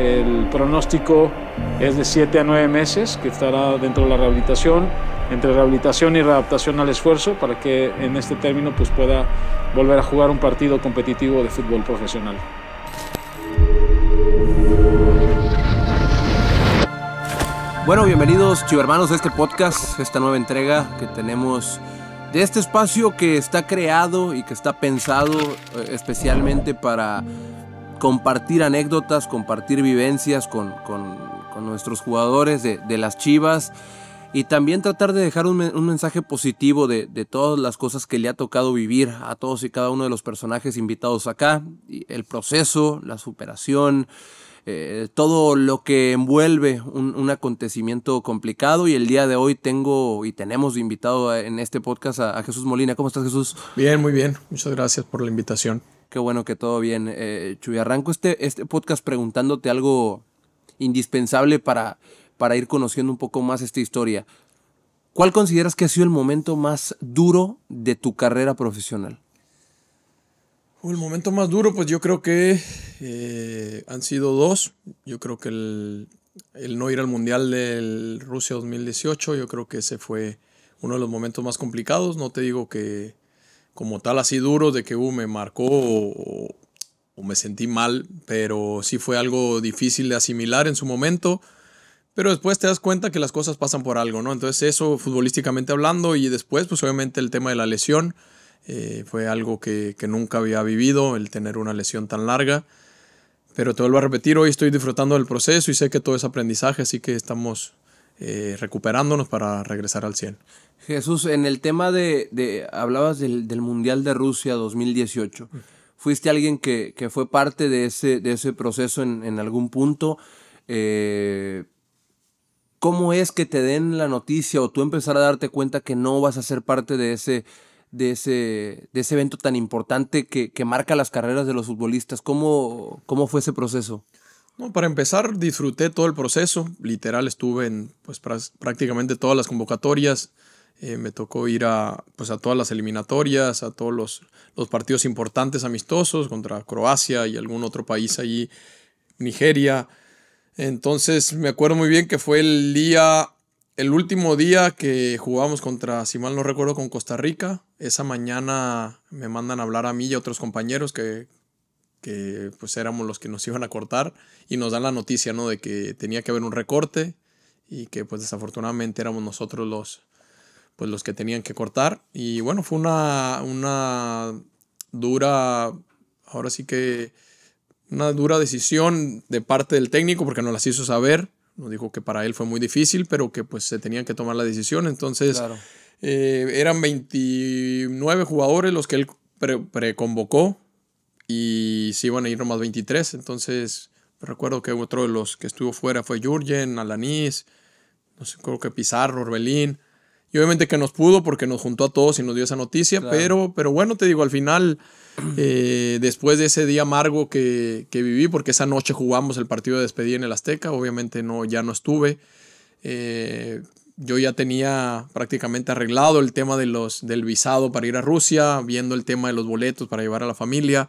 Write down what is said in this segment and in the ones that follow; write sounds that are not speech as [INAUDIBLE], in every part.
el pronóstico es de 7 a 9 meses que estará dentro de la rehabilitación entre rehabilitación y readaptación al esfuerzo para que en este término pues pueda volver a jugar un partido competitivo de fútbol profesional. Bueno, bienvenidos chivermanos a este podcast, esta nueva entrega que tenemos de este espacio que está creado y que está pensado eh, especialmente para compartir anécdotas, compartir vivencias con, con, con nuestros jugadores de, de las Chivas y también tratar de dejar un, mensaje positivo de, todas las cosas que le ha tocado vivir a todos y cada uno de los personajes invitados acá, el proceso, la superación, eh, todo lo que envuelve un, acontecimiento complicado y el día de hoy tengo y tenemos invitado en este podcast a, Jesús Molina. ¿Cómo estás Jesús? Bien, muy bien. Muchas gracias por la invitación. Qué bueno que todo bien. Eh, Chuy, arranco este, este podcast preguntándote algo indispensable para para ir conociendo un poco más esta historia. ¿Cuál consideras que ha sido el momento más duro de tu carrera profesional? El momento más duro, pues yo creo que eh, han sido dos. Yo creo que el, no ir al Mundial de Rusia 2018, yo creo que ese fue uno de los momentos más complicados. No te digo que como tal así duro de que uh, me marcó o, o me sentí mal, pero sí fue algo difícil de asimilar en su momento. Pero después te das cuenta que las cosas pasan por algo, ¿no? Entonces eso futbolísticamente hablando y después pues obviamente el tema de la lesión eh, fue algo que, nunca había vivido, el tener una lesión tan larga. Pero te vuelvo a repetir, hoy estoy disfrutando del proceso y sé que todo es aprendizaje, así que estamos eh, recuperándonos para regresar al 100. Jesús, en el tema de, hablabas del, Mundial de Rusia 2018, fuiste alguien que, fue parte de ese, de ese proceso en, algún punto. Eh, cómo es que te den la noticia o tú empezar a darte cuenta que no vas a ser parte de ese, de de ese evento tan importante que, marca las carreras de los futbolistas? ¿Cómo, cómo fue ese proceso? No, para empezar, disfruté todo el proceso. Literal, estuve en pues, prácticamente todas las convocatorias. Eh, me tocó ir a, pues, a todas las eliminatorias, a todos los, los partidos importantes amistosos contra Croacia y algún otro país allí, Nigeria. Entonces me acuerdo muy bien que fue el día, el último día que jugamos contra, si mal no recuerdo, con Costa Rica. Esa mañana me mandan a hablar a mí y a otros compañeros que, que pues éramos los que nos [LAUGHS] iban a cortar y nos dan la noticia, ¿no? De que tenía que haber un recorte y que pues desafortunadamente éramos nosotros los, pues los que tenían que cortar. Y bueno, fue una, una dura, ahora sí que una dura decisión de parte del técnico porque no las hizo saber. Nos dijo que para él fue muy difícil, pero que pues se tenían que tomar la decisión. Entonces eh, eran 29 jugadores los que él preconvocó y se iban a ir nomás 23. Entonces recuerdo que otro de los que estuvo fuera fue Jurgen, Alanis, no sé, creo que Pizarro, Orbelín. Y obviamente que nos pudo porque nos juntó a todos y nos dio esa noticia, pero, pero bueno, te digo, al final, [CLEARS THROAT] eh, después de ese día amargo que, viví, porque esa noche jugamos el partido de despedida en el Azteca, obviamente no, ya no estuve. Eh, yo ya tenía prácticamente arreglado el tema de los, del visado para ir a Rusia, viendo el tema de los boletos para llevar a la familia.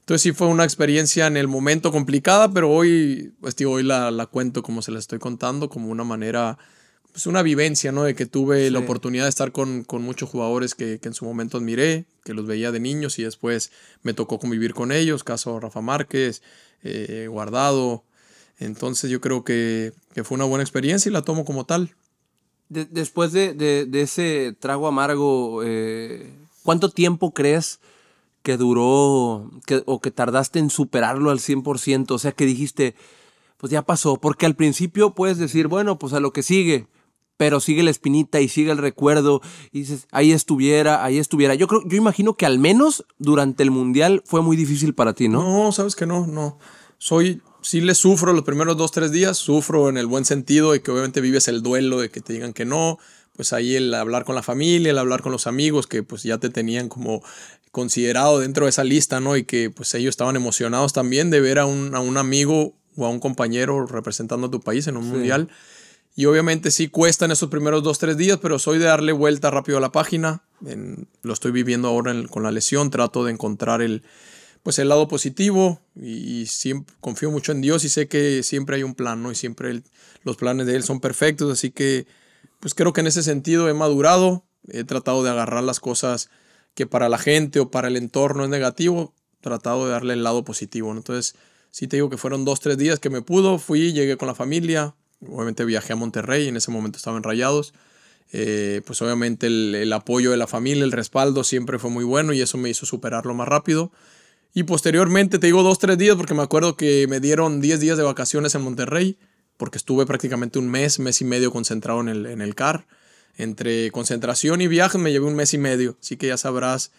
Entonces sí fue una experiencia en el momento complicada, pero hoy, pues, hoy la, la, cuento como se la estoy contando, como una manera pues una vivencia, ¿no? De que tuve la oportunidad de estar con, muchos jugadores que, en su momento admiré, que los veía de niños y después me tocó convivir con ellos, caso Rafa Márquez, eh, Guardado. Entonces yo creo que, fue una buena experiencia y la tomo como tal. después de, ese trago amargo, eh, ¿cuánto tiempo crees que duró o que tardaste en superarlo al 100%? O sea, que dijiste, pues ya pasó, porque al principio puedes decir, bueno, pues a lo que sigue, pero sigue la espinita y sigue el recuerdo y dices, ahí estuviera, ahí estuviera. Yo creo, yo imagino que al menos durante el Mundial fue muy difícil para ti, ¿no? No, sabes que no, no. Soy, sí le sufro los primeros dos, tres días, sufro en el buen sentido de que obviamente vives el duelo de que te digan que no, pues ahí el hablar con la familia, el hablar con los amigos que pues ya te tenían como considerado dentro de esa lista, ¿no? Y que pues ellos estaban emocionados también de ver a un, amigo o a un compañero representando a tu país en un mundial. Y obviamente sí cuesta en esos primeros dos, tres días, pero soy de darle vuelta rápido a la página. lo estoy viviendo ahora con la lesión, trato de encontrar el, pues el lado positivo y, confío mucho en Dios y sé que siempre hay un plan, ¿no? Y siempre los planes de Él son perfectos, así que pues creo que en ese sentido he madurado, he tratado de agarrar las cosas que para la gente o para el entorno es negativo, tratado de darle el lado positivo, Entonces, sí te digo que fueron dos, tres días que me pudo, fui, llegué con la familia, obviamente viajé a Monterrey, en ese momento estaban Rayados. Eh, pues obviamente el, apoyo de la familia, el respaldo siempre fue muy bueno y eso me hizo superarlo más rápido. Y posteriormente, te digo dos, tres días, porque me acuerdo que me dieron 10 días de vacaciones en Monterrey, porque estuve prácticamente un mes, mes y medio concentrado en el, CAR. Entre concentración y viaje me llevé un mes y medio, así que ya sabrás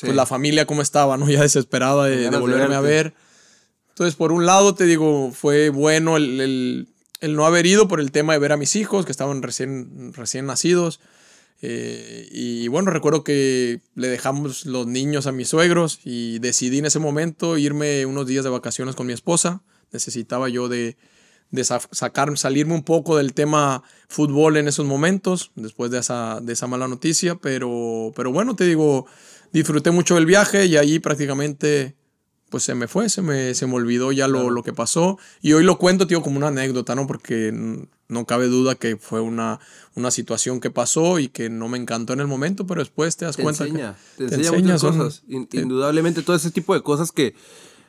pues, la familia cómo estaba, ¿no? [LAUGHS] Ya desesperada de, volverme a ver. Entonces, por un lado, te digo, fue bueno el el no haber ido por el tema de ver a mis hijos que estaban recién, recién nacidos. Eh, y bueno, recuerdo que le dejamos los niños a mis suegros y decidí en ese momento irme unos días de vacaciones con mi esposa. Necesitaba yo de, sacar, salirme un poco del tema fútbol en esos momentos, después de esa, de esa mala noticia. Pero, pero bueno, te digo, disfruté mucho del viaje y ahí prácticamente pues se me fue, se me, olvidó ya lo, que pasó. Y hoy lo cuento, tío, como una anécdota, ¿no? Porque no cabe duda que fue una, una situación que pasó y que no me encantó en el momento, pero después te das cuenta. que te, te enseña muchas cosas. Indudablemente, todo ese tipo de cosas que,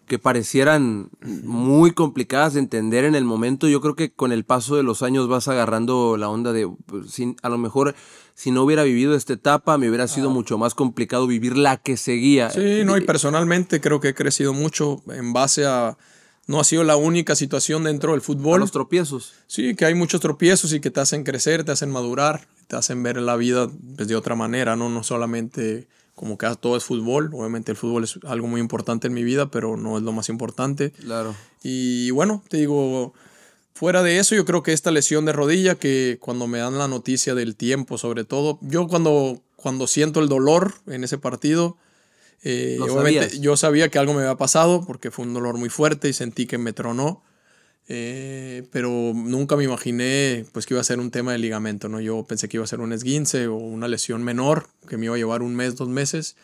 que parecieran muy complicadas de entender en el momento, yo creo que con el paso de los años vas agarrando la onda de, pues, a lo mejor si no hubiera vivido esta etapa, me hubiera sido ah. mucho más complicado vivir la que seguía. Sí, no, y personalmente creo que he crecido mucho en base a... No ha sido la única situación dentro del fútbol. los tropiezos. Sí, que hay muchos tropiezos y que te hacen crecer, te hacen madurar, te hacen ver la vida desde pues, de otra manera, ¿no? No solamente como que ah, todo es fútbol. Obviamente el fútbol es algo muy importante en mi vida, pero no es lo más importante. Claro. Y bueno, te digo, Fuera de eso, yo creo que esta lesión de rodilla, que cuando me dan la noticia del tiempo, sobre todo, yo cuando, cuando siento el dolor en ese partido, eh, yo sabía que algo me había pasado porque fue un dolor muy fuerte y sentí que me tronó, eh, pero nunca me imaginé pues que iba a ser un tema de ligamento, ¿no? Yo pensé que iba a ser un esguince o una lesión menor que me iba a llevar un mes, dos meses.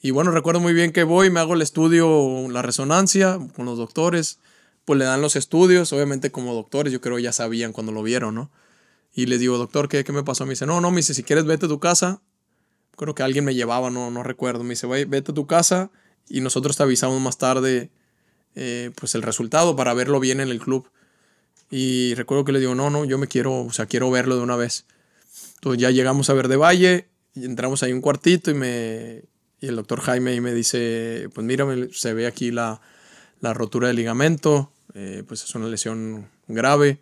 Y bueno, recuerdo muy bien que voy, me hago el estudio, la resonancia con los doctores pues le dan los estudios, obviamente como doctores, yo creo ya sabían cuando lo vieron, ¿no? Y le digo, doctor, ¿qué, me pasó? Me dice, no, no, me dice, si quieres vete a tu casa. Creo que alguien me llevaba, no, no recuerdo. Me dice, vete a tu casa y nosotros te avisamos más tarde eh, pues el resultado para verlo bien en el club. Y recuerdo que le digo, no, no, yo me quiero, o sea, quiero verlo de una vez. Entonces ya llegamos a Verde Valle, entramos ahí un cuartito y me el doctor Jaime me dice, pues mira se ve aquí la, la rotura del ligamento, eh, pues es una lesión grave.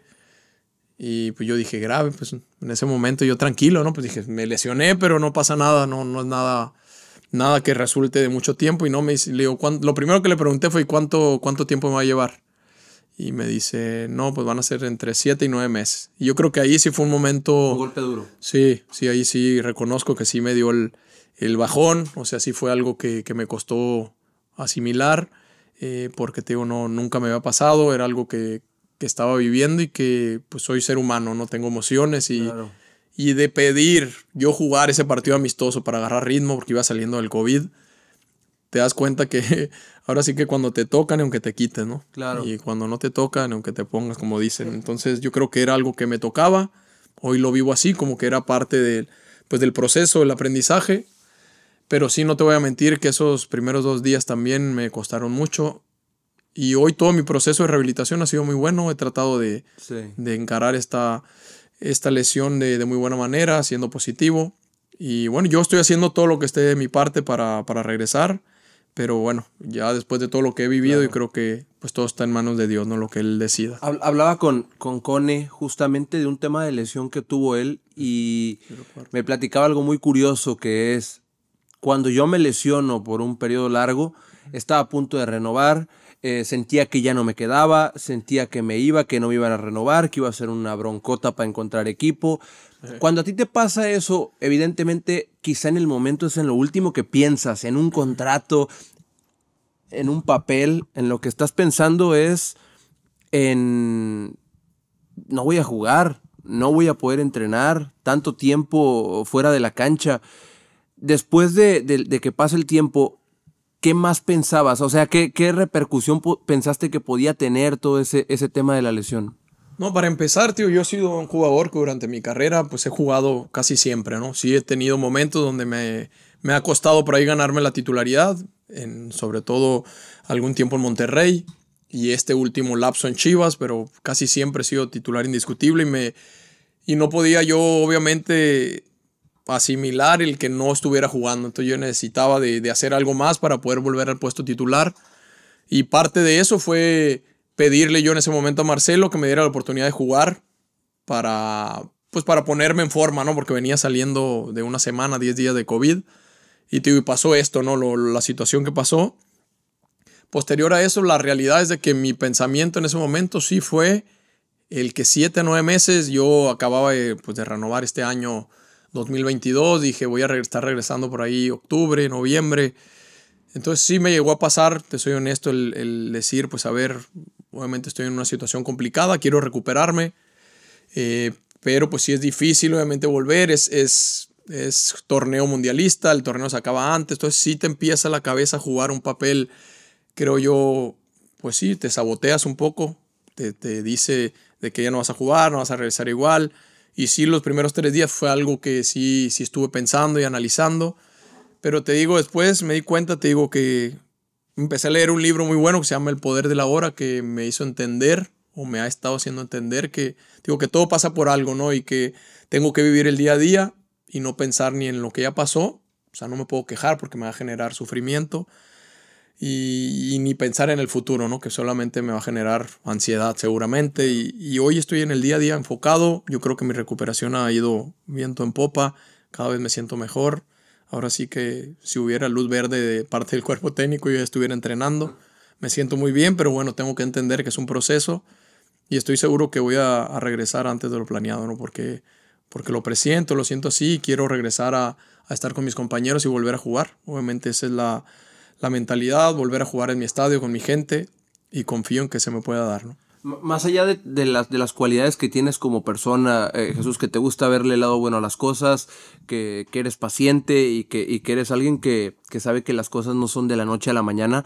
Y pues yo dije, grave, pues en ese momento yo tranquilo, ¿no? Pues dije, me lesioné, pero no pasa nada, no, es nada, nada que resulte de mucho tiempo. Y no me le digo, lo primero que le pregunté fue, ¿cuánto, tiempo me va a llevar? Y me dice, no, pues van a ser entre 7 y 9 meses. Y yo creo que ahí sí fue un momento... Un golpe duro. Sí, sí, ahí sí reconozco que sí me dio el, bajón, o sea, sí fue algo que me costó asimilar. Eh, porque te digo, no, nunca me había pasado, era algo que, estaba viviendo y que pues soy ser humano, no tengo emociones y, y de pedir yo jugar ese partido amistoso para agarrar ritmo porque iba saliendo del COVID, te das cuenta que [LAUGHS] ahora sí que cuando te tocan, aunque te quiten, ¿no? Claro. Y cuando no te tocan, aunque te pongas, como dicen. Entonces yo creo que era algo que me tocaba, hoy lo vivo así, como que era parte del, pues, del proceso, del aprendizaje pero sí, no te voy a mentir que esos primeros dos días también me costaron mucho. Y hoy todo mi proceso de rehabilitación ha sido muy bueno. He tratado de, encarar esta, esta lesión de, muy buena manera, siendo positivo. Y bueno, yo estoy haciendo todo lo que esté de mi parte para, regresar. Pero bueno, ya después de todo lo que he vivido, y creo que pues todo está en manos de Dios, no lo que Él decida. Hablaba con, con Cone justamente de un tema de lesión que tuvo él y me platicaba algo muy curioso que es cuando yo me lesiono por un periodo largo, estaba a punto de renovar, eh, sentía que ya no me quedaba, sentía que me iba, que no me iban a renovar, que iba a ser una broncota para encontrar equipo. Cuando a ti te pasa eso, evidentemente, quizá en el momento es en lo último que piensas, en un contrato, en un papel, en lo que estás pensando es en no voy a jugar, no voy a poder entrenar tanto tiempo fuera de la cancha después de, que pasa el tiempo, ¿qué más pensabas? O sea, ¿qué, qué repercusión pensaste que podía tener todo ese, ese tema de la lesión? No, para empezar, tío, yo he sido un jugador que durante mi carrera pues he jugado casi siempre, ¿no? Sí he tenido momentos donde me, ha costado por ahí ganarme la titularidad, en, sobre todo algún tiempo en Monterrey y este último lapso en Chivas, pero casi siempre he sido titular indiscutible y, me, y no podía yo obviamente asimilar el que no estuviera jugando. Entonces yo necesitaba de, hacer algo más para poder volver al puesto titular. Y parte de eso fue pedirle yo en ese momento a Marcelo que me diera la oportunidad de jugar para, pues para ponerme en forma, ¿no? Porque venía saliendo de una semana, 10 días de COVID. Y, pasó esto, ¿no? la situación que pasó. Posterior a eso, la realidad es de que mi pensamiento en ese momento sí fue el que siete a 9 meses yo acababa de, pues, de renovar este año 2022. Dije, voy a estar regresando por ahí octubre, noviembre. Entonces sí me llegó a pasar, te soy honesto, el, decir, pues a ver, obviamente estoy en una situación complicada, quiero recuperarme, eh, pero pues sí es difícil obviamente volver, es, es, torneo mundialista, el torneo se acaba antes, entonces sí te empieza la cabeza a jugar un papel, creo yo, pues sí, te saboteas un poco, te, te dice de que ya no vas a jugar, no vas a regresar igual, y sí, los primeros tres días fue algo que sí, sí estuve pensando y analizando. Pero te digo, después me di cuenta, te digo que empecé a leer un libro muy bueno que se llama El Poder de la Hora, que me hizo entender o me ha estado haciendo entender que, digo, que todo pasa por algo, ¿no? Y que tengo que vivir el día a día y no pensar ni en lo que ya pasó. O sea, no me puedo quejar porque me va a generar sufrimiento y, ni pensar en el futuro, ¿no? Que solamente me va a generar ansiedad seguramente. Y, hoy estoy en el día a día enfocado. Yo creo que mi recuperación ha ido viento en popa. Cada vez me siento mejor. Ahora sí que si hubiera luz verde de parte del cuerpo técnico, yo estuviera entrenando. Me siento muy bien, pero bueno, tengo que entender que es un proceso. Y estoy seguro que voy a, regresar antes de lo planeado, ¿no? Porque, porque lo presiento, lo siento así. Quiero regresar a estar con mis compañeros y volver a jugar. Obviamente esa es la la mentalidad, volver a jugar en mi estadio con mi gente y confío en que se me pueda dar, ¿no? Más allá de, las, de las cualidades que tienes como persona, eh, Jesús, que te gusta verle el lado bueno a las cosas, que, eres paciente y que, que eres alguien que, que, sabe que las cosas no son de la noche a la mañana,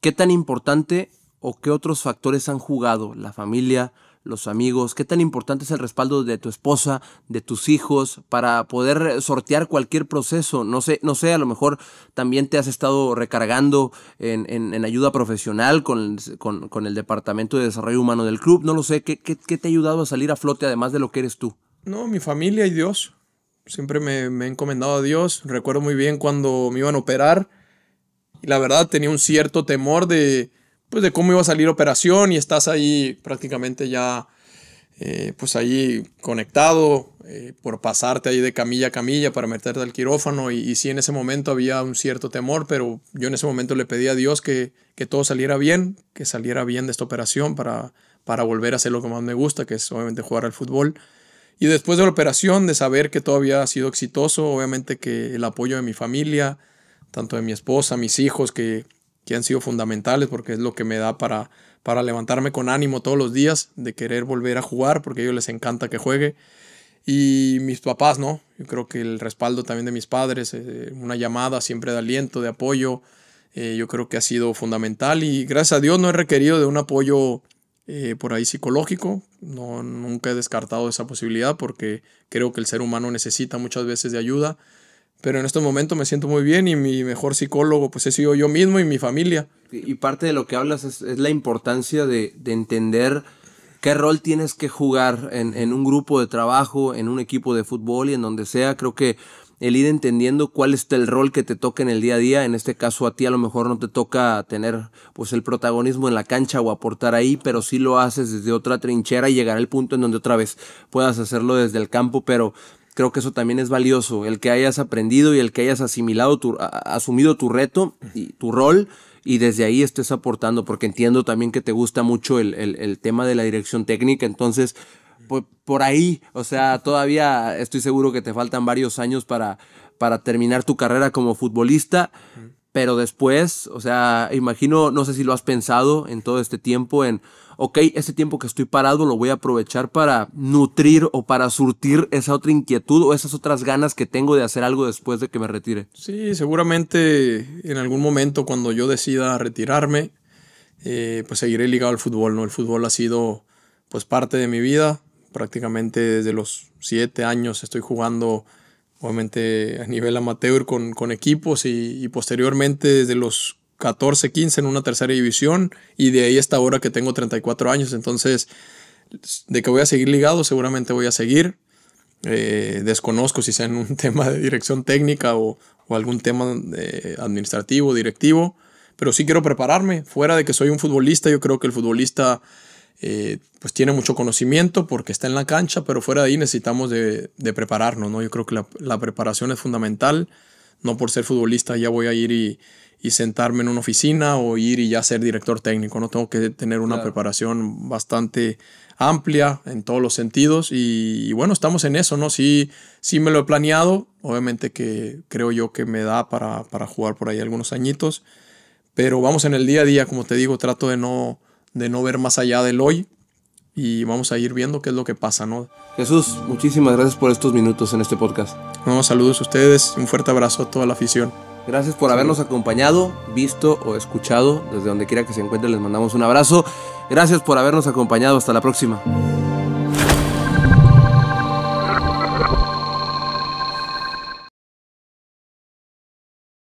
¿qué tan importante o qué otros factores han jugado? La familia, los amigos, qué tan importante es el respaldo de tu esposa, de tus hijos, para poder sortear cualquier proceso. No sé, no sé, a lo mejor también te has estado recargando en, ayuda profesional con, el Departamento de Desarrollo Humano del club, no lo sé, ¿Qué, te ha ayudado a salir a flote además de lo que eres tú? No, mi familia y Dios. Siempre me, me he encomendado a Dios. Recuerdo muy bien cuando me iban a operar. Y la verdad tenía un cierto temor de, pues, de cómo iba a salir operación y estás ahí prácticamente ya eh, pues ahí conectado eh, por pasarte ahí de camilla a camilla para meterte al quirófano y, y, sí en ese momento había un cierto temor, pero yo en ese momento le pedí a Dios que, todo saliera bien, que saliera bien de esta operación para, para volver a hacer lo que más me gusta, que es obviamente jugar al fútbol. Y después de la operación, de saber que todo había sido exitoso, obviamente que el apoyo de mi familia, tanto de mi esposa, mis hijos, que que han sido fundamentales porque es lo que me da para, para levantarme con ánimo todos los días, de querer volver a jugar porque a ellos les encanta que juegue. Y mis papás, ¿no? Yo creo que el respaldo también de mis padres, eh, una llamada siempre de aliento, de apoyo, eh, yo creo que ha sido fundamental y gracias a Dios no he requerido de un apoyo eh, por ahí psicológico, no, nunca he descartado esa posibilidad porque creo que el ser humano necesita muchas veces de ayuda pero en este momento me siento muy bien y mi mejor psicólogo pues he sido yo mismo y mi familia. Y parte de lo que hablas es, la importancia de, entender qué rol tienes que jugar en, un grupo de trabajo, en un equipo de fútbol y en donde sea. Creo que el ir entendiendo cuál es el rol que te toca en el día a día, en este caso a ti a lo mejor no te toca tener pues el protagonismo en la cancha o aportar ahí, pero sí lo haces desde otra trinchera y llegar al punto en donde otra vez puedas hacerlo desde el campo, pero creo que eso también es valioso, el que hayas aprendido y el que hayas asimilado, tu, asumido tu reto y tu rol y desde ahí estés aportando, porque entiendo también que te gusta mucho el, tema de la dirección técnica, entonces por, por, ahí, o sea, todavía estoy seguro que te faltan varios años para, para terminar tu carrera como futbolista, pero después, o sea, imagino, no sé si lo has pensado en todo este tiempo, en ok, ese tiempo que estoy parado lo voy a aprovechar para nutrir o para surtir esa otra inquietud o esas otras ganas que tengo de hacer algo después de que me retire. Sí, seguramente en algún momento cuando yo decida retirarme, eh, pues seguiré ligado al fútbol, ¿no? El fútbol ha sido pues parte de mi vida, prácticamente desde los siete años estoy jugando obviamente a nivel amateur con, equipos y posteriormente desde los 14, 15 en una tercera división y de ahí hasta ahora que tengo 34 años. Entonces, de que voy a seguir ligado, seguramente voy a seguir. Eh, desconozco si sea en un [LAUGHS] tema de dirección técnica o, algún tema eh, administrativo, directivo, pero sí quiero prepararme. Fuera de que soy un futbolista, yo creo que el futbolista eh, pues tiene mucho conocimiento porque está en la cancha, pero fuera de ahí necesitamos de, prepararnos, ¿no? Yo creo que la, la preparación es fundamental. No por ser futbolista ya voy a ir y, y sentarme en una oficina o ir y ya ser director técnico. No tengo que tener una preparación bastante amplia en todos los sentidos y, bueno, estamos en eso, ¿no? Sí, sí me lo he planeado, obviamente que creo yo que me da para, jugar por ahí algunos añitos, pero vamos en el día a día, como te digo, trato de no, de no ver más allá del hoy y vamos a ir viendo qué es lo que pasa, ¿no? Jesús, muchísimas gracias por estos minutos en este podcast. Un saludos a ustedes, un fuerte abrazo a toda la afición. Gracias por habernos acompañado, visto o escuchado. Desde donde quiera que se encuentre les mandamos un abrazo. Gracias por habernos acompañado. Hasta la próxima.